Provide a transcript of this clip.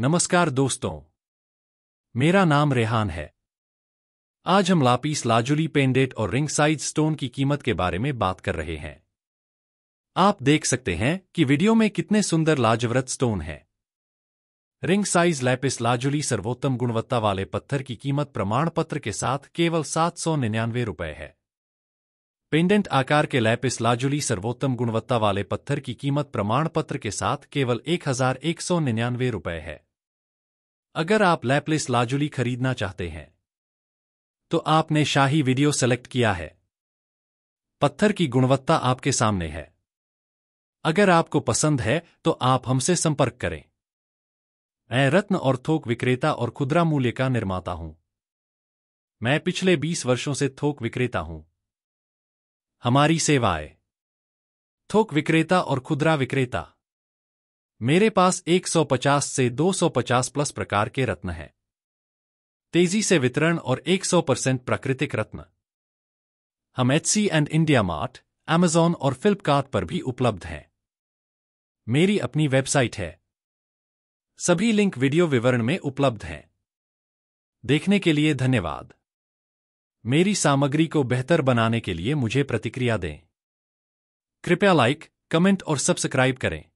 नमस्कार दोस्तों मेरा नाम रेहान है आज हम लापीस लाजुली पेंडेट और रिंग साइज स्टोन की कीमत के बारे में बात कर रहे हैं आप देख सकते हैं कि वीडियो में कितने सुंदर लाजवरत स्टोन हैं रिंग साइज लैपिस लाजुली सर्वोत्तम गुणवत्ता वाले पत्थर की कीमत प्रमाण पत्र के साथ केवल सात सौ निन्यानवे रुपये है पेंडेंट आकार के लैपिस लाजुली सर्वोत्तम गुणवत्ता वाले पत्थर की कीमत प्रमाण पत्र के साथ केवल एक हजार एक सौ निन्यानवे रुपये है अगर आप लैपलेस लाजुली खरीदना चाहते हैं तो आपने शाही वीडियो सेलेक्ट किया है पत्थर की गुणवत्ता आपके सामने है अगर आपको पसंद है तो आप हमसे संपर्क करें मैं रत्न और थोक विक्रेता और खुदरा मूल्य का निर्माता हूं मैं पिछले 20 वर्षों से थोक विक्रेता हूं हमारी सेवाएं थोक विक्रेता और खुदरा विक्रेता मेरे पास 150 से 250 प्लस प्रकार के रत्न हैं तेजी से वितरण और 100 परसेंट प्राकृतिक रत्न हम H C and IndiaMART Amazon और फ्लिपकार्ट पर भी उपलब्ध हैं मेरी अपनी वेबसाइट है सभी लिंक वीडियो विवरण में उपलब्ध हैं देखने के लिए धन्यवाद मेरी सामग्री को बेहतर बनाने के लिए मुझे प्रतिक्रिया दें कृपया लाइक कमेंट और सब्सक्राइब करें